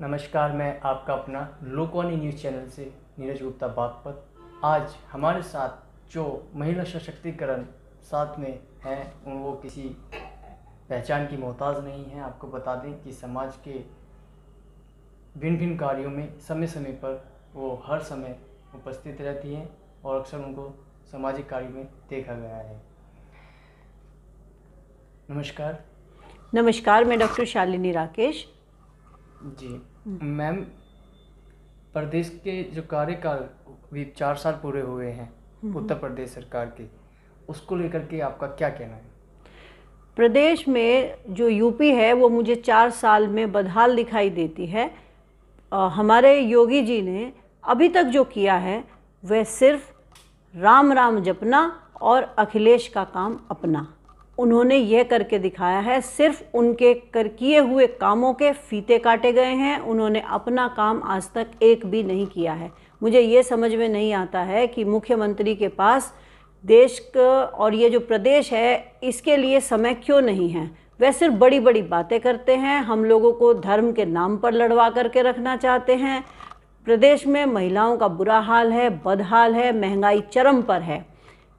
नमस्कार मैं आपका अपना लोकवाणी न्यूज़ चैनल से नीरज गुप्ता बागपत आज हमारे साथ जो महिला सशक्तिकरण साथ में हैं वो किसी पहचान की मोहताज नहीं है आपको बता दें कि समाज के भिन्न भिन्न कार्यों में समय समय पर वो हर समय उपस्थित रहती हैं और अक्सर उनको सामाजिक कार्यों में देखा गया है नमस्कार नमस्कार मैं डॉक्टर शालिनी राकेश जी हम्म। मैम प्रदेश के जो कार्यकाल भी चार साल पूरे हुए हैं हम्म। उत्तर प्रदेश सरकार के उसको लेकर के आपका क्या कहना है प्रदेश में जो यूपी है वो मुझे चार साल में बदहाल दिखाई देती है आ, हमारे योगी जी ने अभी तक जो किया है वह सिर्फ राम राम जपना और अखिलेश का काम अपना उन्होंने ये करके दिखाया है सिर्फ उनके कर किए हुए कामों के फीते काटे गए हैं उन्होंने अपना काम आज तक एक भी नहीं किया है मुझे ये समझ में नहीं आता है कि मुख्यमंत्री के पास देश का और ये जो प्रदेश है इसके लिए समय क्यों नहीं है वह सिर्फ बड़ी बड़ी बातें करते हैं हम लोगों को धर्म के नाम पर लड़वा करके रखना चाहते हैं प्रदेश में महिलाओं का बुरा हाल है बदहाल है महंगाई चरम पर है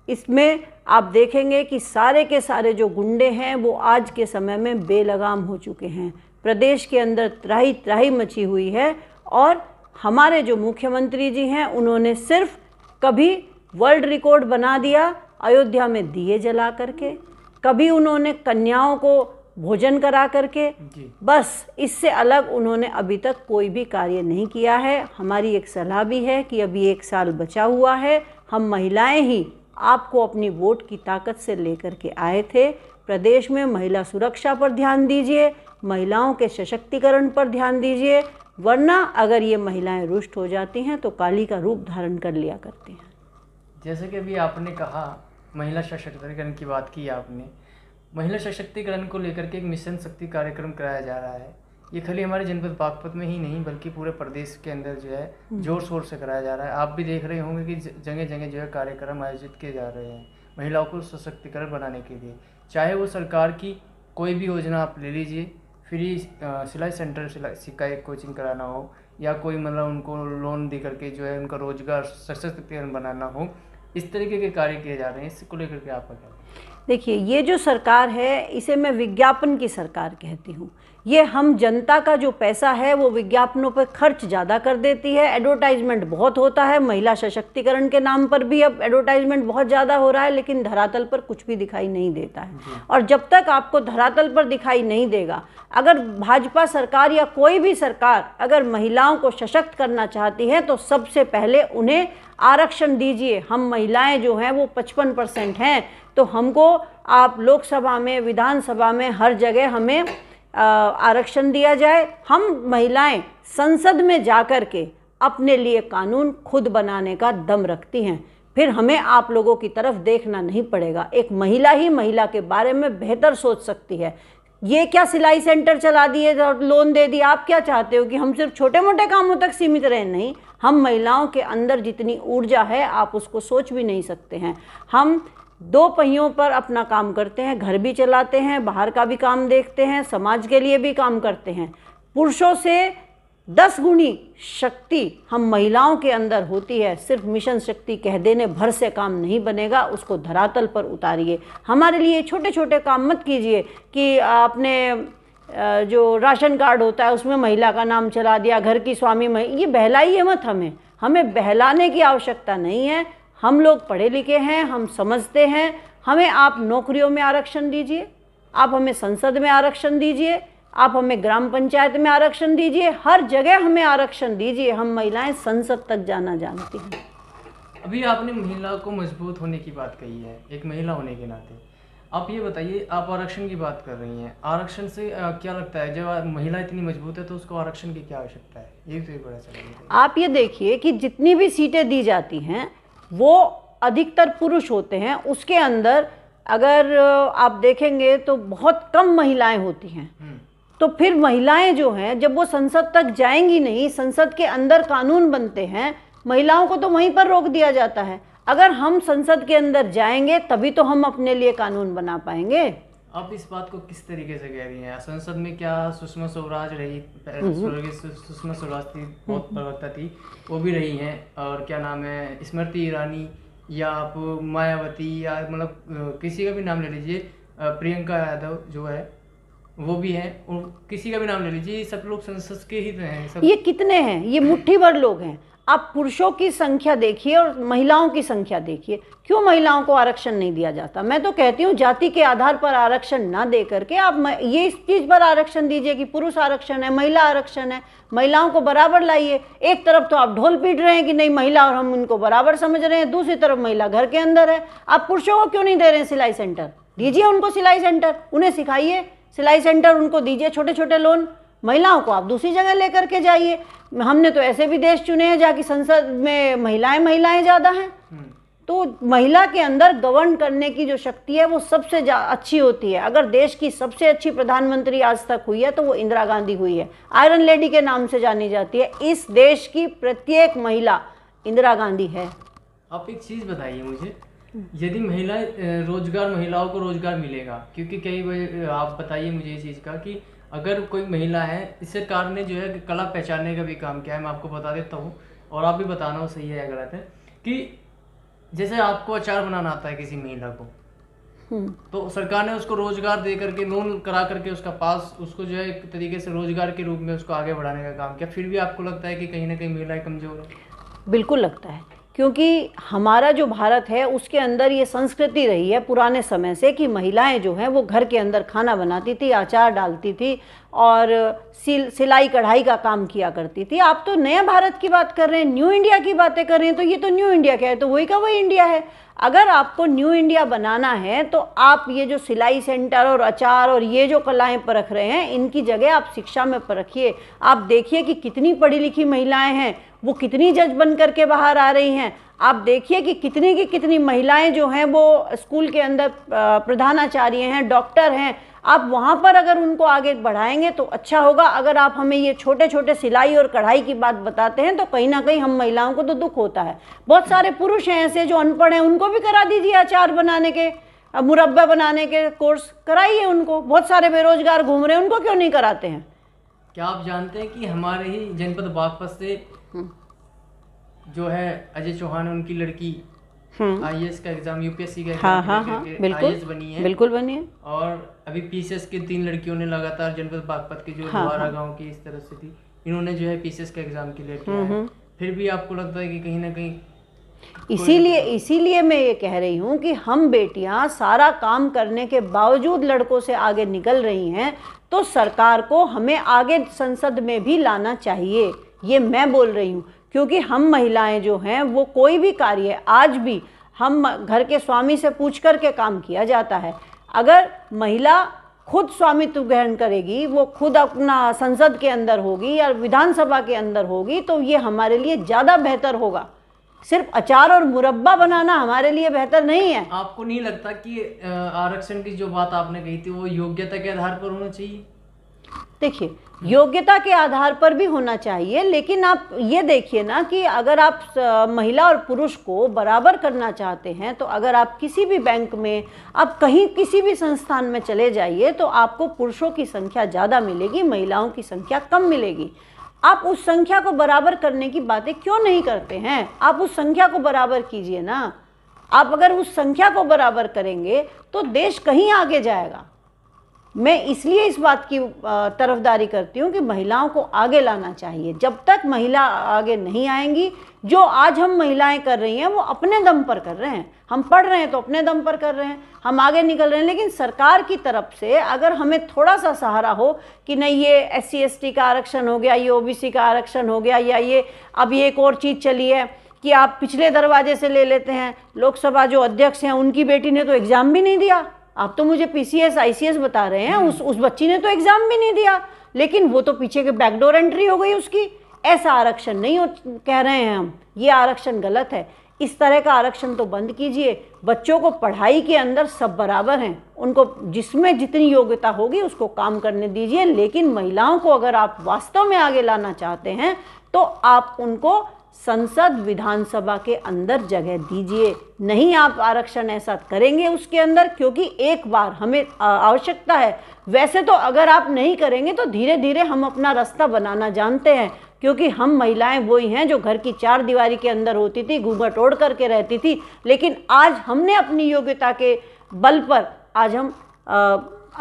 इसमें आप देखेंगे कि सारे के सारे जो गुंडे हैं वो आज के समय में बेलगाम हो चुके हैं प्रदेश के अंदर त्राही त्राही मची हुई है और हमारे जो मुख्यमंत्री जी हैं उन्होंने सिर्फ कभी वर्ल्ड रिकॉर्ड बना दिया अयोध्या में दिए जला करके कभी उन्होंने कन्याओं को भोजन करा करके बस इससे अलग उन्होंने अभी तक कोई भी कार्य नहीं किया है हमारी एक सलाह भी है कि अभी एक साल बचा हुआ है हम महिलाएं ही आपको अपनी वोट की ताकत से लेकर के आए थे प्रदेश में महिला सुरक्षा पर ध्यान दीजिए महिलाओं के सशक्तिकरण पर ध्यान दीजिए वरना अगर ये महिलाएं रुष्ट हो जाती हैं तो काली का रूप धारण कर लिया करती हैं जैसे कि अभी आपने कहा महिला सशक्तिकरण की बात की आपने महिला सशक्तिकरण को लेकर के एक मिशन शक्ति कार्यक्रम कराया जा रहा है ये खाली हमारे जनपद बागपत में ही नहीं बल्कि पूरे प्रदेश के अंदर जो है हम्म। जोर शोर से कराया जा रहा है आप भी देख रहे होंगे कि जगह जगह जो है कार्यक्रम आयोजित किए जा रहे हैं महिलाओं को सशक्तिकरण बनाने के लिए चाहे वो सरकार की कोई भी योजना आप ले लीजिए फ्री सिलाई सेंटर सिलाई सिकाई कोचिंग कराना हो या कोई मतलब उनको लोन दे करके जो है उनका रोजगार सशक्तिकरण बनाना हो इस तरीके के कार्य किए जा रहे हैं इसको लेकर के आपका क्या देखिए ये जो सरकार है इसे मैं विज्ञापन की सरकार कहती हूँ ये हम जनता का जो पैसा है वो विज्ञापनों पर खर्च ज़्यादा कर देती है एडवर्टाइजमेंट बहुत होता है महिला सशक्तिकरण के नाम पर भी अब एडवर्टाइजमेंट बहुत ज़्यादा हो रहा है लेकिन धरातल पर कुछ भी दिखाई नहीं देता है और जब तक आपको धरातल पर दिखाई नहीं देगा अगर भाजपा सरकार या कोई भी सरकार अगर महिलाओं को सशक्त करना चाहती है तो सबसे पहले उन्हें आरक्षण दीजिए हम महिलाएं जो हैं वो 55 परसेंट हैं तो हमको आप लोकसभा में विधानसभा में हर जगह हमें आरक्षण दिया जाए हम महिलाएं संसद में जा कर के अपने लिए कानून खुद बनाने का दम रखती हैं फिर हमें आप लोगों की तरफ देखना नहीं पड़ेगा एक महिला ही महिला के बारे में बेहतर सोच सकती है ये क्या सिलाई सेंटर चला दिए और लोन दे दिए आप क्या चाहते हो कि हम सिर्फ छोटे मोटे कामों तक सीमित रहें नहीं हम महिलाओं के अंदर जितनी ऊर्जा है आप उसको सोच भी नहीं सकते हैं हम दो पहियों पर अपना काम करते हैं घर भी चलाते हैं बाहर का भी काम देखते हैं समाज के लिए भी काम करते हैं पुरुषों से दस गुणी शक्ति हम महिलाओं के अंदर होती है सिर्फ मिशन शक्ति कह देने भर से काम नहीं बनेगा उसको धरातल पर उतारिए हमारे लिए छोटे छोटे काम मत कीजिए कि आपने जो राशन कार्ड होता है उसमें महिला का नाम चला दिया घर की स्वामी ये बहलाइए मत हमें हमें बहलाने की आवश्यकता नहीं है हम लोग पढ़े लिखे हैं हम समझते हैं हमें आप नौकरियों में आरक्षण दीजिए आप हमें संसद में आरक्षण दीजिए आप हमें ग्राम पंचायत में आरक्षण दीजिए हर जगह हमें आरक्षण दीजिए हम महिलाएं संसद तक जाना जानती हैं अभी आपने महिला को मजबूत होने की बात कही है एक महिला होने के नाते आप ये बताइए आप आरक्षण की बात कर रही हैं आरक्षण से आ, क्या लगता है जब महिला इतनी मजबूत है तो उसको आरक्षण की क्या आवश्यकता है ये तो एक बड़ा आप ये देखिए कि जितनी भी सीटें दी जाती हैं वो अधिकतर पुरुष होते हैं उसके अंदर अगर आप देखेंगे तो बहुत कम महिलाएं होती हैं हम्म। तो फिर महिलाएं जो हैं जब वो संसद तक जाएंगी नहीं संसद के अंदर कानून बनते हैं महिलाओं को तो वहीं पर रोक दिया जाता है अगर हम संसद के अंदर जाएंगे तभी तो हम अपने लिए कानून बना पाएंगे आप इस बात को किस तरीके से कह रही हैं संसद में क्या सुषमा स्वराज रही हम्म, हम्म। सुषमा स्वराज थी बहुत हम्म। प्रवक्ता थी वो भी रही हैं और क्या नाम है स्मृति ईरानी या आप मायावती या मतलब किसी का भी नाम ले लीजिए प्रियंका यादव जो है वो भी है और किसी का भी नाम ले लीजिए सब लोग संसद के ही तो हैं सब ये कितने हैं ये मुट्ठी भर लोग हैं आप पुरुषों की संख्या देखिए और महिलाओं की संख्या देखिए क्यों महिलाओं को आरक्षण नहीं दिया जाता मैं तो कहती हूँ जाति के आधार पर आरक्षण ना दे करके आप ये इस चीज़ पर आरक्षण दीजिए कि पुरुष आरक्षण है महिला आरक्षण है महिलाओं को बराबर लाइए एक तरफ तो आप ढोल पीट रहे हैं कि नहीं महिला और हम उनको बराबर समझ रहे हैं दूसरी तरफ महिला घर के अंदर है आप पुरुषों को क्यों नहीं दे रहे हैं सिलाई सेंटर दीजिए उनको सिलाई सेंटर उन्हें सिखाइए सिलाई सेंटर उनको दीजिए छोटे छोटे लोन महिलाओं को आप दूसरी जगह लेकर के जाइए हमने तो ऐसे भी देश चुने हैं जहाँ की संसद में महिलाएं महिलाएं ज़्यादा हैं हम्म। तो महिला के अंदर गवर्न करने की जो शक्ति है वो सबसे अच्छी होती है अगर देश की सबसे अच्छी प्रधानमंत्री आज तक हुई है तो वो इंदिरा गांधी हुई है आयरन लेडी के नाम से जानी जाती है इस देश की प्रत्येक महिला इंदिरा गांधी है आप एक चीज़ बताइए मुझे यदि महिला रोजगार महिलाओं को रोजगार मिलेगा क्योंकि कई आप बताइए मुझे इस चीज़ का कि अगर कोई महिला है इस सरकार ने जो है कला पहचानने का भी काम किया है मैं आपको बता देता हूँ और आप भी बताना हो सही है या गलत है कि जैसे आपको अचार बनाना आता है किसी महिला को हम्म। तो सरकार ने उसको रोजगार दे करके लोन करा करके उसका पास उसको जो है एक तरीके से रोजगार के रूप में उसको आगे बढ़ाने का काम किया फिर भी आपको लगता है कि कहीं ना कहीं महिलाएं कमजोर है बिल्कुल लगता है क्योंकि हमारा जो भारत है उसके अंदर ये संस्कृति रही है पुराने समय से कि महिलाएं जो हैं वो घर के अंदर खाना बनाती थी अचार डालती थी और सिल सिलाई कढ़ाई का काम किया करती थी आप तो नया भारत की बात कर रहे हैं न्यू इंडिया की बातें कर रहे हैं तो ये तो न्यू इंडिया क्या है तो वही का वही इंडिया है अगर आपको न्यू इंडिया बनाना है तो आप ये जो सिलाई सेंटर और अचार और ये जो कलाएं परख रहे हैं इनकी जगह आप शिक्षा में परखिए आप देखिए कि कितनी पढ़ी लिखी महिलाएं हैं वो कितनी जज बन करके बाहर आ रही हैं आप देखिए कि कितनी की कितनी महिलाएं जो हैं वो स्कूल के अंदर प्रधानाचार्य हैं डॉक्टर हैं आप वहाँ पर अगर उनको आगे बढ़ाएंगे तो अच्छा होगा अगर आप हमें ये छोटे छोटे सिलाई और कढ़ाई की बात बताते हैं तो कहीं ना कहीं हम महिलाओं को तो दुख होता है बहुत सारे पुरुष हैं ऐसे जो अनपढ़ हैं उनको भी करा दीजिए अचार बनाने के मुरब्बा बनाने के कोर्स कराइए उनको बहुत सारे बेरोजगार घूम रहे हैं उनको क्यों नहीं कराते हैं क्या आप जानते हैं कि हमारे ही जनपद बागपत से हम्म। जो है अजय चौहान उनकी लड़की आई हम्म। एस का एग्जाम यूपीएससी का हाँ हाँ हाँ बिल्कुल बनी है बिल्कुल बनी है और अभी पीसीएस के तीन लड़कियों ने लगातार जनपद बागपत के जो हाँ, द्वारा हाँ। गांव की इस तरह से थी इन्होंने जो है पीसीएस का एग्जाम क्लियर किया हम्म, है फिर भी आपको लगता है कि कहीं ना कहीं इसीलिए मतलब इसीलिए मैं ये कह रही हूँ कि हम बेटियाँ सारा काम करने के बावजूद लड़कों से आगे निकल रही हैं तो सरकार को हमें आगे संसद में भी लाना चाहिए ये मैं बोल रही हूँ क्योंकि हम महिलाएं जो हैं वो कोई भी कार्य आज भी हम घर के स्वामी से पूछ कर के काम किया जाता है अगर महिला खुद स्वामित्व ग्रहण करेगी वो खुद अपना संसद के अंदर होगी या विधानसभा के अंदर होगी तो ये हमारे लिए ज़्यादा बेहतर होगा सिर्फ अचार और मुरब्बा बनाना हमारे लिए बेहतर नहीं है आपको नहीं लगता कि आरक्षण की जो बात आपने कही थी वो योग्यता के आधार पर होना चाहिए देखिए हाँ। योग्यता के आधार पर भी होना चाहिए लेकिन आप ये देखिए ना कि अगर आप महिला और पुरुष को बराबर करना चाहते हैं तो अगर आप किसी भी बैंक में आप कहीं किसी भी संस्थान में चले जाइए तो आपको पुरुषों की संख्या ज़्यादा मिलेगी महिलाओं की संख्या कम मिलेगी आप उस संख्या को बराबर करने की बातें क्यों नहीं करते हैं आप उस संख्या को बराबर कीजिए ना आप अगर उस संख्या को बराबर करेंगे तो देश कहीं आगे जाएगा मैं इसलिए इस बात की तरफदारी करती हूँ कि महिलाओं को आगे लाना चाहिए जब तक महिला आगे नहीं आएंगी जो आज हम महिलाएं कर रही हैं वो अपने दम पर कर रहे हैं हम पढ़ रहे हैं तो अपने दम पर कर रहे हैं हम आगे निकल रहे हैं लेकिन सरकार की तरफ से अगर हमें थोड़ा सा सहारा हो कि नहीं ये एस सी का आरक्षण हो गया ये ओ का आरक्षण हो गया या ये अब ये एक और चीज़ चली है कि आप पिछले दरवाजे से ले लेते हैं लोकसभा जो अध्यक्ष हैं उनकी बेटी ने तो एग्ज़ाम भी नहीं दिया आप तो मुझे पीसीएस आईसीएस बता रहे हैं उस उस बच्ची ने तो एग्जाम भी नहीं दिया लेकिन वो तो पीछे के बैकडोर एंट्री हो गई उसकी ऐसा आरक्षण नहीं हो कह रहे हैं हम ये आरक्षण गलत है इस तरह का आरक्षण तो बंद कीजिए बच्चों को पढ़ाई के अंदर सब बराबर हैं उनको जिसमें जितनी योग्यता होगी उसको काम करने दीजिए लेकिन महिलाओं को अगर आप वास्तव में आगे लाना चाहते हैं तो आप उनको संसद विधानसभा के अंदर जगह दीजिए नहीं आप आरक्षण ऐसा करेंगे उसके अंदर क्योंकि एक बार हमें आवश्यकता है वैसे तो अगर आप नहीं करेंगे तो धीरे धीरे हम अपना रास्ता बनाना जानते हैं क्योंकि हम महिलाएं वही हैं जो घर की चार दीवारी के अंदर होती थी घूंघट ओढ़ करके रहती थी लेकिन आज हमने अपनी योग्यता के बल पर आज हम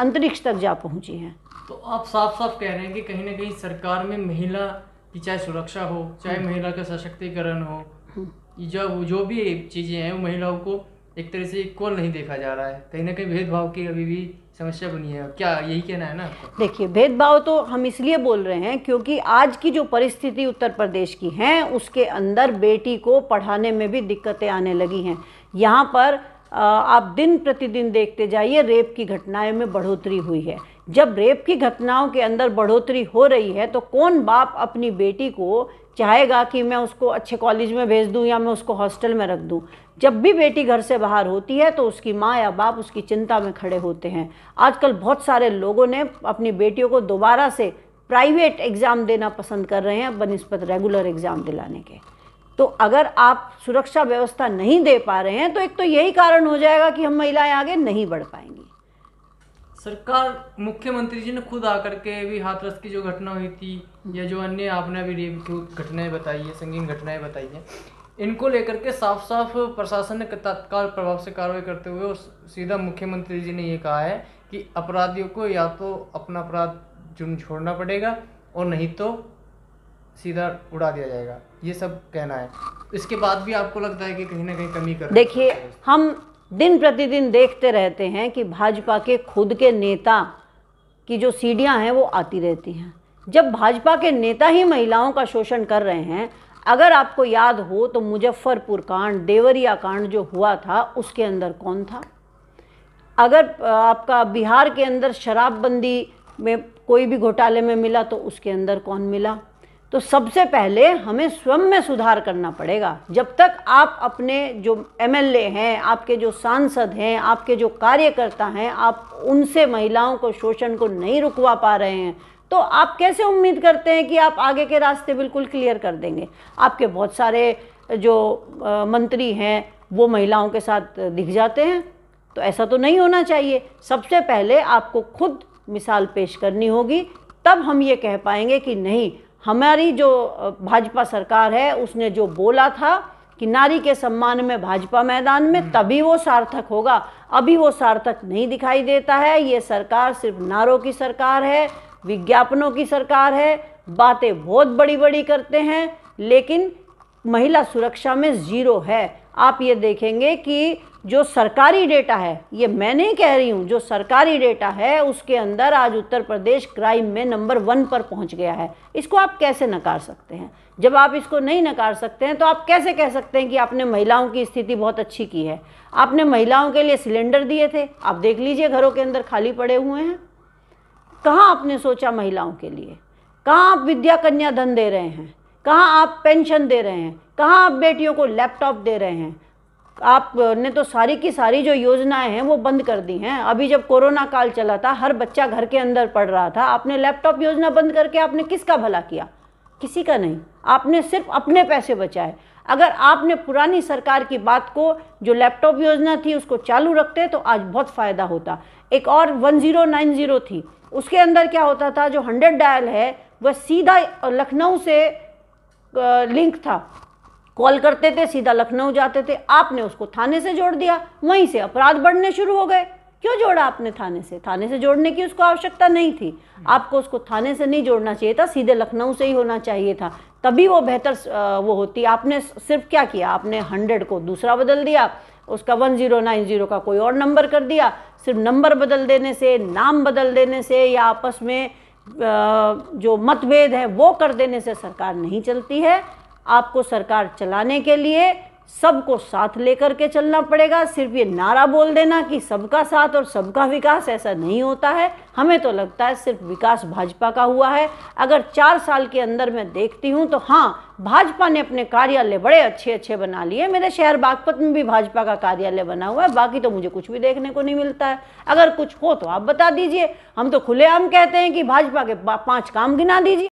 अंतरिक्ष तक जा पहुंची हैं तो आप साफ साफ कह रहे हैं कि कहीं ना कहीं सरकार में महिला कि चाहे सुरक्षा हो चाहे हम्म। महिला का सशक्तिकरण हो जब जो भी चीज़ें हैं वो महिलाओं को एक तरह से इक्वल नहीं देखा जा रहा है कहीं ना कहीं भेदभाव की अभी भी समस्या बनी है क्या यही कहना है ना देखिए भेदभाव तो हम इसलिए बोल रहे हैं क्योंकि आज की जो परिस्थिति उत्तर प्रदेश की है उसके अंदर बेटी को पढ़ाने में भी दिक्कतें आने लगी हैं यहाँ पर आप दिन प्रतिदिन देखते जाइए रेप की घटनाएं में बढ़ोतरी हुई है जब रेप की घटनाओं के अंदर बढ़ोतरी हो रही है तो कौन बाप अपनी बेटी को चाहेगा कि मैं उसको अच्छे कॉलेज में भेज दूं या मैं उसको हॉस्टल में रख दूं जब भी बेटी घर से बाहर होती है तो उसकी माँ या बाप उसकी चिंता में खड़े होते हैं आजकल बहुत सारे लोगों ने अपनी बेटियों को दोबारा से प्राइवेट एग्ज़ाम देना पसंद कर रहे हैं बनस्पत रेगुलर एग्ज़ाम दिलाने के तो अगर आप सुरक्षा व्यवस्था नहीं दे पा रहे हैं तो एक तो यही कारण हो जाएगा कि हम महिलाएं आगे नहीं बढ़ पाएंगी सरकार मुख्यमंत्री जी ने खुद आकर के भी हाथरस की जो घटना हुई थी या जो अन्य आपने अभी रेप की घटनाएं बताई है संगीन घटनाएं बताई हैं इनको लेकर के साफ साफ प्रशासन ने तत्काल प्रभाव से कार्रवाई करते हुए सीधा मुख्यमंत्री जी ने ये कहा है कि अपराधियों को या तो अपना अपराध जुर्म छोड़ना पड़ेगा और नहीं तो सीधा उड़ा दिया जाएगा ये सब कहना है इसके बाद भी आपको लगता है कि कहीं ना कहीं कमी कर देखिए हम दिन प्रतिदिन देखते रहते हैं कि भाजपा के खुद के नेता की जो सीढ़ियाँ हैं वो आती रहती हैं जब भाजपा के नेता ही महिलाओं का शोषण कर रहे हैं अगर आपको याद हो तो मुजफ्फरपुर कांड देवरिया कांड जो हुआ था उसके अंदर कौन था अगर आपका बिहार के अंदर शराबबंदी में कोई भी घोटाले में मिला तो उसके अंदर कौन मिला तो सबसे पहले हमें स्वयं में सुधार करना पड़ेगा जब तक आप अपने जो एमएलए हैं आपके जो सांसद हैं आपके जो कार्यकर्ता हैं आप उनसे महिलाओं को शोषण को नहीं रुकवा पा रहे हैं तो आप कैसे उम्मीद करते हैं कि आप आगे के रास्ते बिल्कुल क्लियर कर देंगे आपके बहुत सारे जो मंत्री हैं वो महिलाओं के साथ दिख जाते हैं तो ऐसा तो नहीं होना चाहिए सबसे पहले आपको खुद मिसाल पेश करनी होगी तब हम ये कह पाएंगे कि नहीं हमारी जो भाजपा सरकार है उसने जो बोला था कि नारी के सम्मान में भाजपा मैदान में हम्म। तभी वो सार्थक होगा अभी वो सार्थक नहीं दिखाई देता है ये सरकार सिर्फ नारों की सरकार है विज्ञापनों की सरकार है बातें बहुत बड़ी बड़ी करते हैं लेकिन महिला सुरक्षा में ज़ीरो है आप ये देखेंगे कि जो सरकारी डेटा है ये मैं नहीं कह रही हूँ जो सरकारी डेटा है उसके अंदर आज उत्तर प्रदेश क्राइम में नंबर वन पर पहुँच गया है इसको आप कैसे नकार सकते हैं जब आप इसको नहीं नकार सकते हैं तो आप कैसे कह सकते हैं कि आपने महिलाओं की स्थिति बहुत अच्छी की है आपने महिलाओं के लिए सिलेंडर दिए थे आप देख लीजिए घरों के अंदर खाली पड़े हुए हैं कहाँ आपने सोचा महिलाओं के लिए कहाँ आप विद्या कन्या धन दे रहे हैं कहाँ आप पेंशन दे रहे हैं कहाँ आप बेटियों को लैपटॉप दे रहे हैं आपने तो सारी की सारी जो योजनाएं हैं वो बंद कर दी हैं अभी जब कोरोना काल चला था हर बच्चा घर के अंदर पढ़ रहा था आपने लैपटॉप योजना बंद करके आपने किसका भला किया किसी का नहीं आपने सिर्फ अपने पैसे बचाए अगर आपने पुरानी सरकार की बात को जो लैपटॉप योजना थी उसको चालू रखते तो आज बहुत फ़ायदा होता एक और 1090 थी उसके अंदर क्या होता था जो 100 डायल है वह सीधा लखनऊ से लिंक था कॉल करते थे सीधा लखनऊ जाते थे आपने उसको थाने से जोड़ दिया वहीं से अपराध बढ़ने शुरू हो गए क्यों जोड़ा आपने थाने से थाने से जोड़ने की उसको आवश्यकता नहीं थी आपको उसको थाने से नहीं जोड़ना चाहिए था सीधे लखनऊ से ही होना चाहिए था तभी वो बेहतर वो होती आपने सिर्फ क्या किया आपने हंड्रेड को दूसरा बदल दिया उसका वन जीरो नाइन जीरो का कोई और नंबर कर दिया सिर्फ नंबर बदल देने से नाम बदल देने से या आपस में जो मतभेद है वो कर देने से सरकार नहीं चलती है आपको सरकार चलाने के लिए सबको साथ लेकर के चलना पड़ेगा सिर्फ ये नारा बोल देना कि सबका साथ और सबका विकास ऐसा नहीं होता है हमें तो लगता है सिर्फ विकास भाजपा का हुआ है अगर चार साल के अंदर मैं देखती हूँ तो हाँ भाजपा ने अपने कार्यालय बड़े अच्छे अच्छे बना लिए मेरे शहर बागपत में भी भाजपा का कार्यालय बना हुआ है बाकी तो मुझे कुछ भी देखने को नहीं मिलता है अगर कुछ हो तो आप बता दीजिए हम तो खुलेआम कहते हैं कि भाजपा के पाँच काम गिना दीजिए